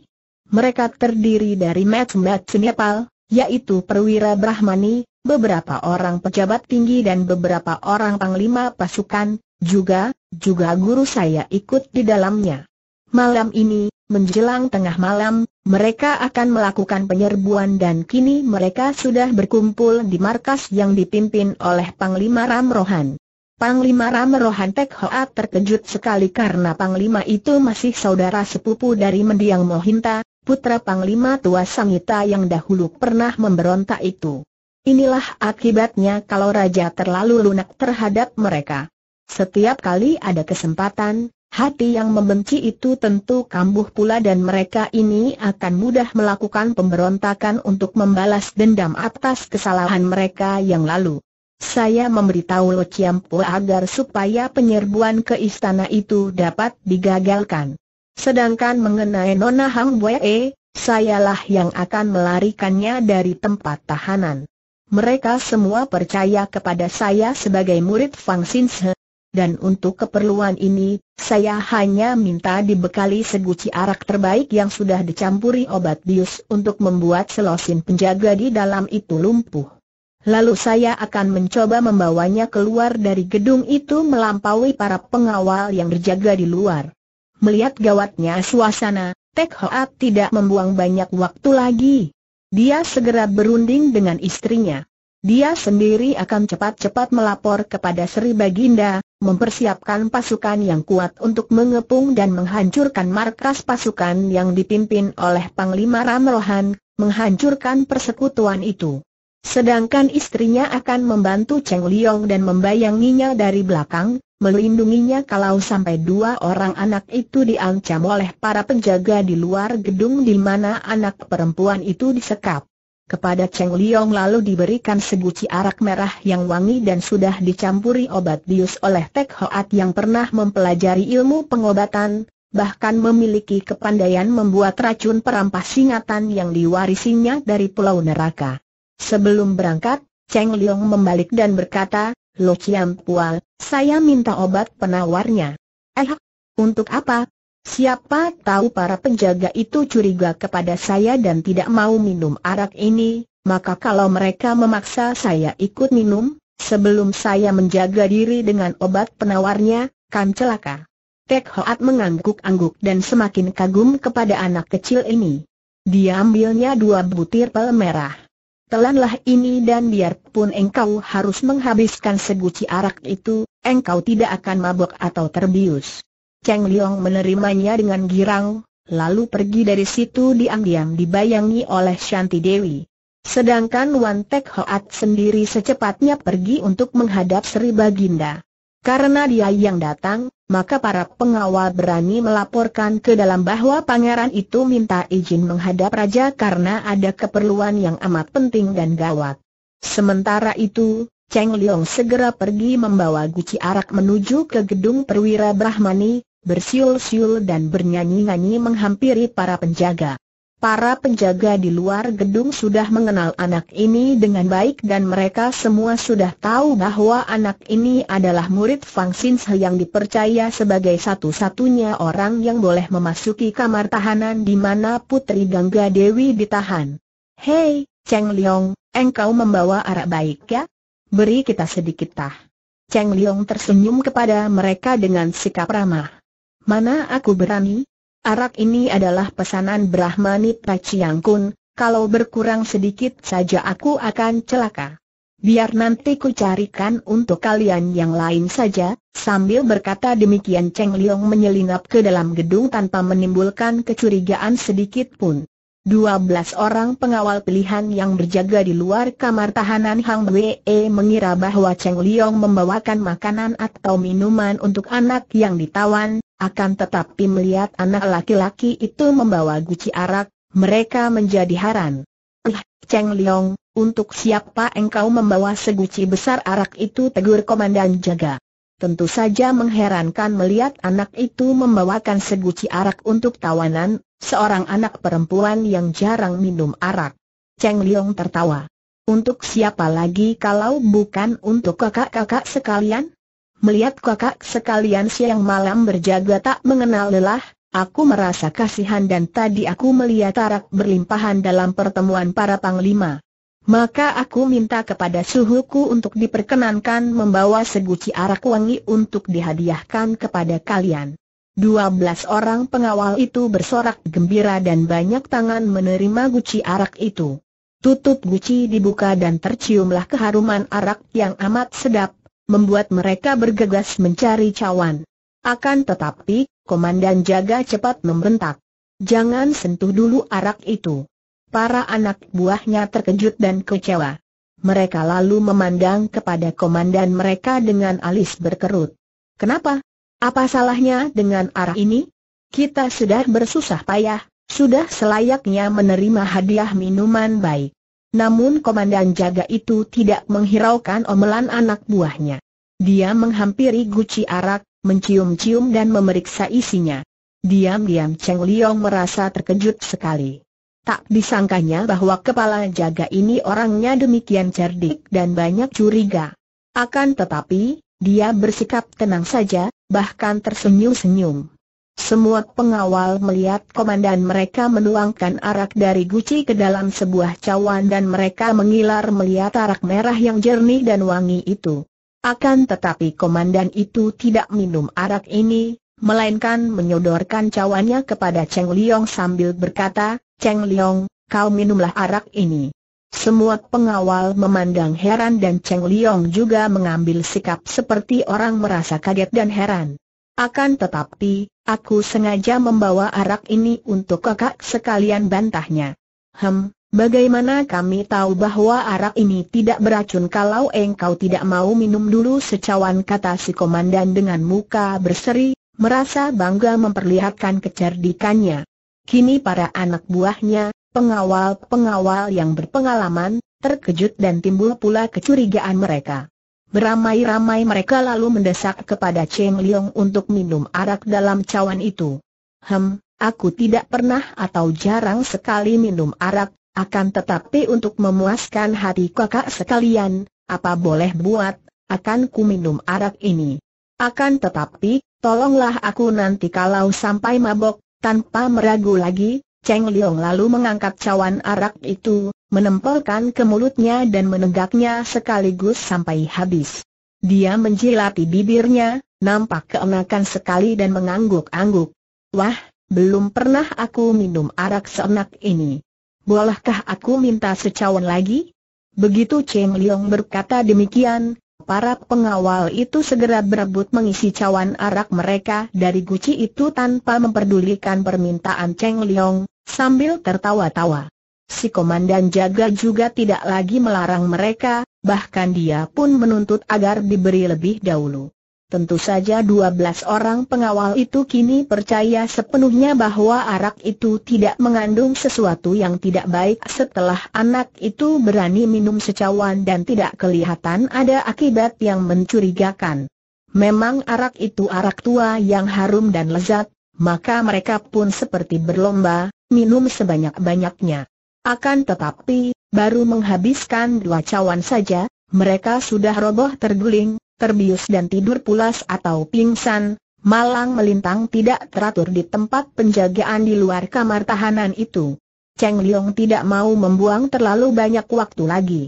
Mereka terdiri dari Matt-Matt Nepal, yaitu perwira Brahmani, beberapa orang pejabat tinggi dan beberapa orang panglima pasukan, juga, juga guru saya ikut di dalamnya. Malam ini, menjelang tengah malam, mereka akan melakukan penyerbuan dan kini mereka sudah berkumpul di markas yang dipimpin oleh Panglima Ramrohan. Panglima Ramrohan Tek Hoa terkejut sekali karena Panglima itu masih saudara sepupu dari mendiang Mohinta, putra Panglima Tua Sangita yang dahulu pernah memberontak itu. Inilah akibatnya kalau raja terlalu lunak terhadap mereka. Setiap kali ada kesempatan, hati yang membenci itu tentu kambuh pula dan mereka ini akan mudah melakukan pemberontakan untuk membalas dendam atas kesalahan mereka yang lalu. Saya memberitahu Lo Chiampu agar supaya penyerbuan ke istana itu dapat digagalkan. Sedangkan mengenai Nona Hang Buee, sayalah yang akan melarikannya dari tempat tahanan. Mereka semua percaya kepada saya sebagai murid Fang Sinse. Dan untuk keperluan ini, saya hanya minta dibekali seguci arak terbaik yang sudah dicampuri obat bius untuk membuat selosin penjaga di dalam itu lumpuh. Lalu saya akan mencoba membawanya keluar dari gedung itu melampaui para pengawal yang berjaga di luar. Melihat gawatnya suasana, Tek Hoat tidak membuang banyak waktu lagi. Dia segera berunding dengan istrinya. Dia sendiri akan cepat-cepat melapor kepada Sri Baginda, mempersiapkan pasukan yang kuat untuk mengepung dan menghancurkan markas pasukan yang dipimpin oleh Panglima Ramrohan, menghancurkan persekutuan itu. Sedangkan istrinya akan membantu Cheng Liong dan membayanginya dari belakang, melindunginya kalau sampai dua orang anak itu diancam oleh para penjaga di luar gedung di mana anak perempuan itu disekap. Kepada Cheng Liong lalu diberikan seguci arak merah yang wangi dan sudah dicampuri obat bius oleh Tek Hoat yang pernah mempelajari ilmu pengobatan, bahkan memiliki kepandaian membuat racun perampas singatan yang diwarisinya dari pulau neraka. Sebelum berangkat, Cheng Liang membalik dan berkata, Lo Chiam Pual, saya minta obat penawarnya. Eh, untuk apa? Siapa tahu para penjaga itu curiga kepada saya dan tidak mau minum arak ini, maka kalau mereka memaksa saya ikut minum, sebelum saya menjaga diri dengan obat penawarnya, kan celaka. Tek Hoat mengangguk-angguk dan semakin kagum kepada anak kecil ini. Dia ambilnya dua butir pel merah telanlah ini dan biarpun engkau harus menghabiskan seguci arak itu, engkau tidak akan mabuk atau terbius. Cheng Liong menerimanya dengan girang, lalu pergi dari situ diam-diam dibayangi oleh Shanti Dewi. Sedangkan Wan Tek Hoat sendiri secepatnya pergi untuk menghadap Sri Baginda. Karena dia yang datang, maka para pengawal berani melaporkan ke dalam bahwa pangeran itu minta izin menghadap raja karena ada keperluan yang amat penting dan gawat. Sementara itu, Cheng Liong segera pergi membawa guci arak menuju ke gedung perwira Brahmani, bersiul-siul dan bernyanyi-nyanyi menghampiri para penjaga. Para penjaga di luar gedung sudah mengenal anak ini dengan baik dan mereka semua sudah tahu bahwa anak ini adalah murid Fang Sinse yang dipercaya sebagai satu-satunya orang yang boleh memasuki kamar tahanan di mana Putri Gangga Dewi ditahan. Hei, Cheng Liong, engkau membawa arak baik ya? Beri kita sedikit tah. Cheng Liong tersenyum kepada mereka dengan sikap ramah. Mana aku berani? Arak ini adalah pesanan Brahmani Kun, kalau berkurang sedikit saja aku akan celaka. Biar nanti ku carikan untuk kalian yang lain saja, sambil berkata demikian Cheng Liong menyelinap ke dalam gedung tanpa menimbulkan kecurigaan sedikit pun. 12 orang pengawal pilihan yang berjaga di luar kamar tahanan Hang Wee mengira bahwa Cheng Liong membawakan makanan atau minuman untuk anak yang ditawan, akan tetapi melihat anak laki-laki itu membawa guci arak, mereka menjadi haran. Eh, Cheng Liong, untuk siapa engkau membawa seguci besar arak itu tegur komandan jaga. Tentu saja mengherankan melihat anak itu membawakan seguci arak untuk tawanan, seorang anak perempuan yang jarang minum arak. Cheng Liong tertawa. Untuk siapa lagi kalau bukan untuk kakak-kakak sekalian? Melihat kakak sekalian siang malam berjaga tak mengenal lelah, aku merasa kasihan dan tadi aku melihat arak berlimpahan dalam pertemuan para panglima. Maka aku minta kepada suhuku untuk diperkenankan membawa seguci arak wangi untuk dihadiahkan kepada kalian. Dua belas orang pengawal itu bersorak gembira dan banyak tangan menerima guci arak itu. Tutup guci dibuka dan terciumlah keharuman arak yang amat sedap, membuat mereka bergegas mencari cawan. Akan tetapi, komandan jaga cepat membentak. Jangan sentuh dulu arak itu. Para anak buahnya terkejut dan kecewa. Mereka lalu memandang kepada komandan mereka dengan alis berkerut. Kenapa? Apa salahnya dengan arak ini? Kita sudah bersusah payah, sudah selayaknya menerima hadiah minuman baik. Namun komandan jaga itu tidak menghiraukan omelan anak buahnya. Dia menghampiri guci arak, mencium-cium dan memeriksa isinya. Diam-diam Cheng Liong merasa terkejut sekali. Tak disangkanya bahwa kepala jaga ini orangnya demikian cerdik dan banyak curiga. Akan tetapi, dia bersikap tenang saja, bahkan tersenyum-senyum. Semua pengawal melihat komandan mereka menuangkan arak dari guci ke dalam sebuah cawan dan mereka mengilar melihat arak merah yang jernih dan wangi itu. Akan tetapi komandan itu tidak minum arak ini, melainkan menyodorkan cawannya kepada Cheng Liong sambil berkata, Cheng Liong, kau minumlah arak ini. Semua pengawal memandang heran dan Cheng Liong juga mengambil sikap seperti orang merasa kaget dan heran. Akan tetapi, aku sengaja membawa arak ini untuk kakak sekalian bantahnya. Hem, bagaimana kami tahu bahwa arak ini tidak beracun kalau engkau tidak mau minum dulu secawan kata si komandan dengan muka berseri, merasa bangga memperlihatkan kecerdikannya. Kini para anak buahnya, pengawal-pengawal yang berpengalaman, terkejut dan timbul pula kecurigaan mereka. Beramai-ramai mereka lalu mendesak kepada Cheng Liong untuk minum arak dalam cawan itu. Hem, aku tidak pernah atau jarang sekali minum arak, akan tetapi untuk memuaskan hati kakak sekalian, apa boleh buat, akan ku minum arak ini. Akan tetapi, tolonglah aku nanti kalau sampai mabok, tanpa meragu lagi, Cheng Liong lalu mengangkat cawan arak itu, menempelkan ke mulutnya dan menegaknya sekaligus sampai habis. Dia menjilati bibirnya, nampak keenakan sekali dan mengangguk-angguk. Wah, belum pernah aku minum arak seenak ini. Bolehkah aku minta secawan lagi? Begitu Cheng Liong berkata demikian, para pengawal itu segera berebut mengisi cawan arak mereka dari guci itu tanpa memperdulikan permintaan Cheng Liong, sambil tertawa-tawa. Si komandan jaga juga tidak lagi melarang mereka, bahkan dia pun menuntut agar diberi lebih dahulu. Tentu saja 12 orang pengawal itu kini percaya sepenuhnya bahwa arak itu tidak mengandung sesuatu yang tidak baik setelah anak itu berani minum secawan dan tidak kelihatan ada akibat yang mencurigakan. Memang arak itu arak tua yang harum dan lezat, maka mereka pun seperti berlomba, minum sebanyak-banyaknya. Akan tetapi, baru menghabiskan dua cawan saja, mereka sudah roboh terguling, terbius dan tidur pulas atau pingsan, malang melintang tidak teratur di tempat penjagaan di luar kamar tahanan itu. Cheng Liong tidak mau membuang terlalu banyak waktu lagi.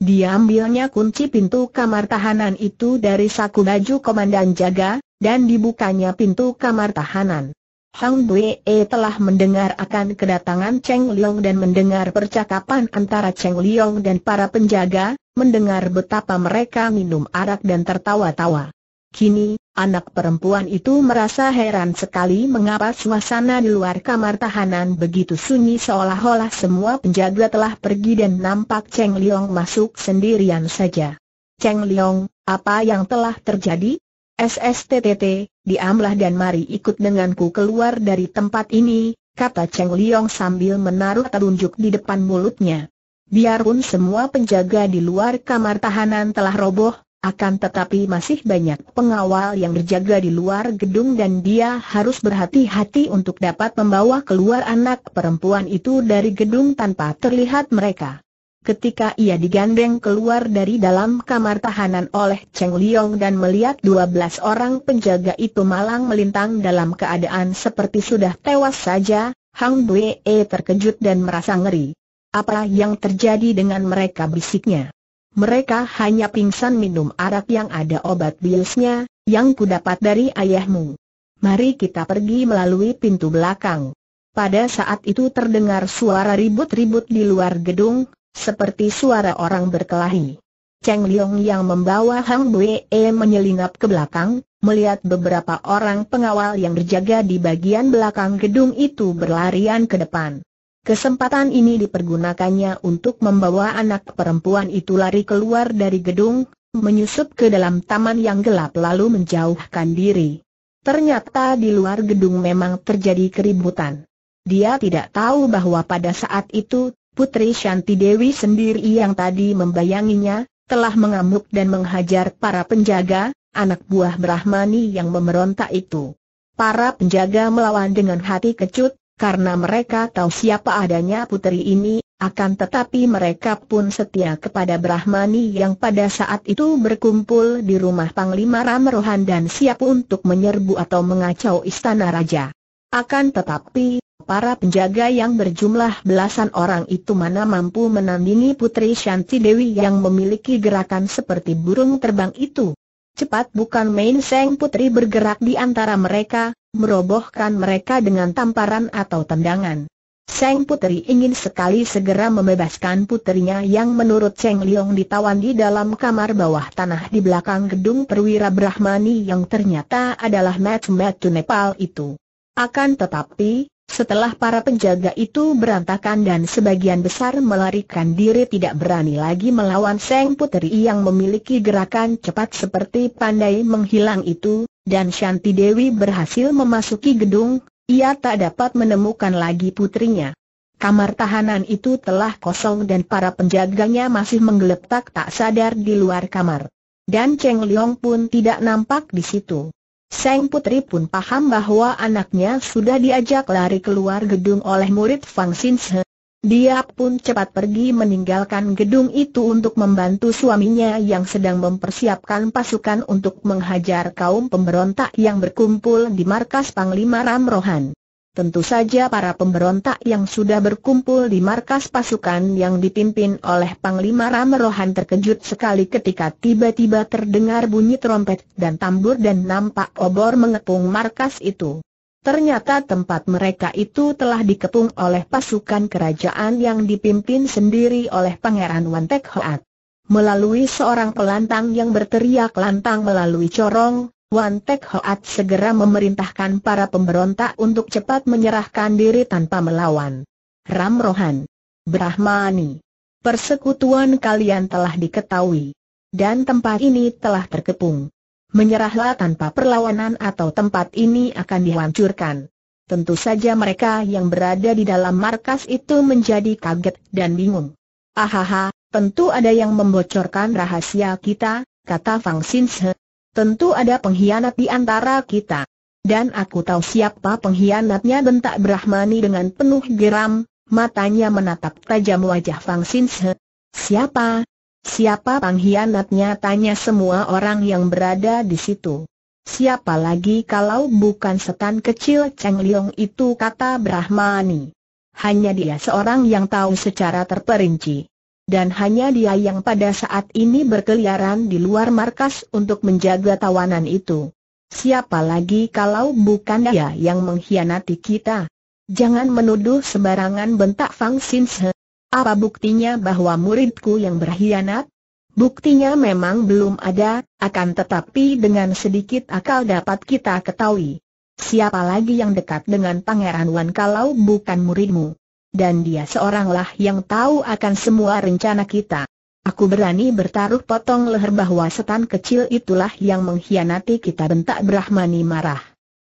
Diambilnya kunci pintu kamar tahanan itu dari saku baju komandan jaga, dan dibukanya pintu kamar tahanan. Hang Bue telah mendengar akan kedatangan Cheng Liong dan mendengar percakapan antara Cheng Liong dan para penjaga, mendengar betapa mereka minum arak dan tertawa-tawa. Kini, anak perempuan itu merasa heran sekali mengapa suasana di luar kamar tahanan begitu sunyi seolah-olah semua penjaga telah pergi dan nampak Cheng Liong masuk sendirian saja. Cheng Liong, apa yang telah terjadi? SSTTT, diamlah dan mari ikut denganku keluar dari tempat ini, kata Cheng Liong sambil menaruh telunjuk di depan mulutnya. Biarpun semua penjaga di luar kamar tahanan telah roboh, akan tetapi masih banyak pengawal yang berjaga di luar gedung dan dia harus berhati-hati untuk dapat membawa keluar anak perempuan itu dari gedung tanpa terlihat mereka. Ketika ia digandeng keluar dari dalam kamar tahanan oleh Cheng Liong dan melihat 12 orang penjaga itu malang melintang dalam keadaan seperti sudah tewas saja, Hang Bue e terkejut dan merasa ngeri. Apa yang terjadi dengan mereka bisiknya? Mereka hanya pingsan minum arak yang ada obat biusnya, yang kudapat dari ayahmu. Mari kita pergi melalui pintu belakang. Pada saat itu terdengar suara ribut-ribut di luar gedung, seperti suara orang berkelahi. Cheng Liang yang membawa Hang Bue menyelinap ke belakang, melihat beberapa orang pengawal yang berjaga di bagian belakang gedung itu berlarian ke depan. Kesempatan ini dipergunakannya untuk membawa anak perempuan itu lari keluar dari gedung, menyusup ke dalam taman yang gelap lalu menjauhkan diri. Ternyata di luar gedung memang terjadi keributan. Dia tidak tahu bahwa pada saat itu Putri Shanti Dewi sendiri yang tadi membayanginya, telah mengamuk dan menghajar para penjaga, anak buah Brahmani yang memerontak itu. Para penjaga melawan dengan hati kecut, karena mereka tahu siapa adanya putri ini, akan tetapi mereka pun setia kepada Brahmani yang pada saat itu berkumpul di rumah Panglima Ramrohan dan siap untuk menyerbu atau mengacau istana raja. Akan tetapi para penjaga yang berjumlah belasan orang itu mana mampu menandingi Putri Shanti Dewi yang memiliki gerakan seperti burung terbang itu. Cepat bukan main Seng Putri bergerak di antara mereka, merobohkan mereka dengan tamparan atau tendangan. Seng Putri ingin sekali segera membebaskan putrinya yang menurut Seng Liong ditawan di dalam kamar bawah tanah di belakang gedung perwira Brahmani yang ternyata adalah Mat Nepal itu. Akan tetapi, setelah para penjaga itu berantakan dan sebagian besar melarikan diri tidak berani lagi melawan Seng Putri yang memiliki gerakan cepat seperti pandai menghilang itu, dan Shanti Dewi berhasil memasuki gedung, ia tak dapat menemukan lagi putrinya. Kamar tahanan itu telah kosong dan para penjaganya masih menggeletak tak sadar di luar kamar. Dan Cheng Liang pun tidak nampak di situ. Seng Putri pun paham bahwa anaknya sudah diajak lari keluar gedung oleh murid Fang Xinhe. Dia pun cepat pergi meninggalkan gedung itu untuk membantu suaminya yang sedang mempersiapkan pasukan untuk menghajar kaum pemberontak yang berkumpul di markas Panglima Ramrohan. Tentu saja para pemberontak yang sudah berkumpul di markas pasukan yang dipimpin oleh Panglima Ramerohan terkejut sekali ketika tiba-tiba terdengar bunyi trompet dan tambur dan nampak obor mengepung markas itu. Ternyata tempat mereka itu telah dikepung oleh pasukan kerajaan yang dipimpin sendiri oleh Pangeran Wantek Hoat. Melalui seorang pelantang yang berteriak lantang melalui corong, Wan Tek Hoat segera memerintahkan para pemberontak untuk cepat menyerahkan diri tanpa melawan. Ram Rohan, Brahmani, persekutuan kalian telah diketahui, dan tempat ini telah terkepung. Menyerahlah tanpa perlawanan atau tempat ini akan dihancurkan. Tentu saja mereka yang berada di dalam markas itu menjadi kaget dan bingung. Ahaha, tentu ada yang membocorkan rahasia kita, kata Fang Sinshe. Tentu ada pengkhianat di antara kita. Dan aku tahu siapa pengkhianatnya bentak Brahmani dengan penuh geram, matanya menatap tajam wajah Fang Sinse. Siapa? Siapa pengkhianatnya tanya semua orang yang berada di situ. Siapa lagi kalau bukan setan kecil Cheng Liong itu kata Brahmani. Hanya dia seorang yang tahu secara terperinci dan hanya dia yang pada saat ini berkeliaran di luar markas untuk menjaga tawanan itu. Siapa lagi kalau bukan dia yang mengkhianati kita? Jangan menuduh sembarangan bentak Fang Xinshe. Apa buktinya bahwa muridku yang berkhianat? Buktinya memang belum ada, akan tetapi dengan sedikit akal dapat kita ketahui. Siapa lagi yang dekat dengan Pangeran Wan kalau bukan muridmu? dan dia seoranglah yang tahu akan semua rencana kita. Aku berani bertaruh potong leher bahwa setan kecil itulah yang mengkhianati kita bentak Brahmani marah.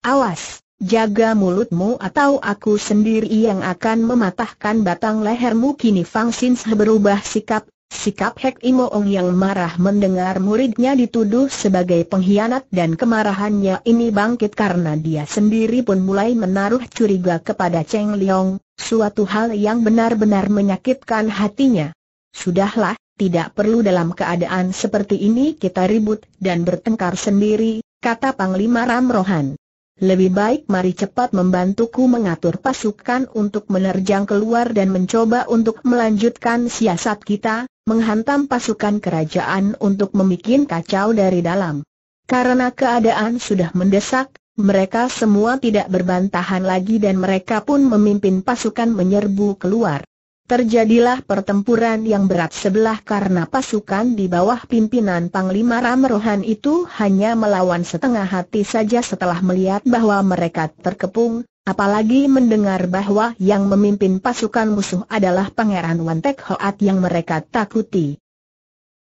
Awas, jaga mulutmu atau aku sendiri yang akan mematahkan batang lehermu kini Fang Sin berubah sikap, sikap Hek Imoong yang marah mendengar muridnya dituduh sebagai pengkhianat dan kemarahannya ini bangkit karena dia sendiri pun mulai menaruh curiga kepada Cheng Liong, Suatu hal yang benar-benar menyakitkan hatinya. Sudahlah, tidak perlu dalam keadaan seperti ini kita ribut dan bertengkar sendiri, kata Panglima Ramrohan. Lebih baik mari cepat membantuku mengatur pasukan untuk menerjang keluar dan mencoba untuk melanjutkan siasat kita, menghantam pasukan kerajaan untuk membuat kacau dari dalam. Karena keadaan sudah mendesak, mereka semua tidak berbantahan lagi dan mereka pun memimpin pasukan menyerbu keluar. Terjadilah pertempuran yang berat sebelah karena pasukan di bawah pimpinan Panglima Ramrohan itu hanya melawan setengah hati saja setelah melihat bahwa mereka terkepung, apalagi mendengar bahwa yang memimpin pasukan musuh adalah Pangeran Wantek Hoat yang mereka takuti.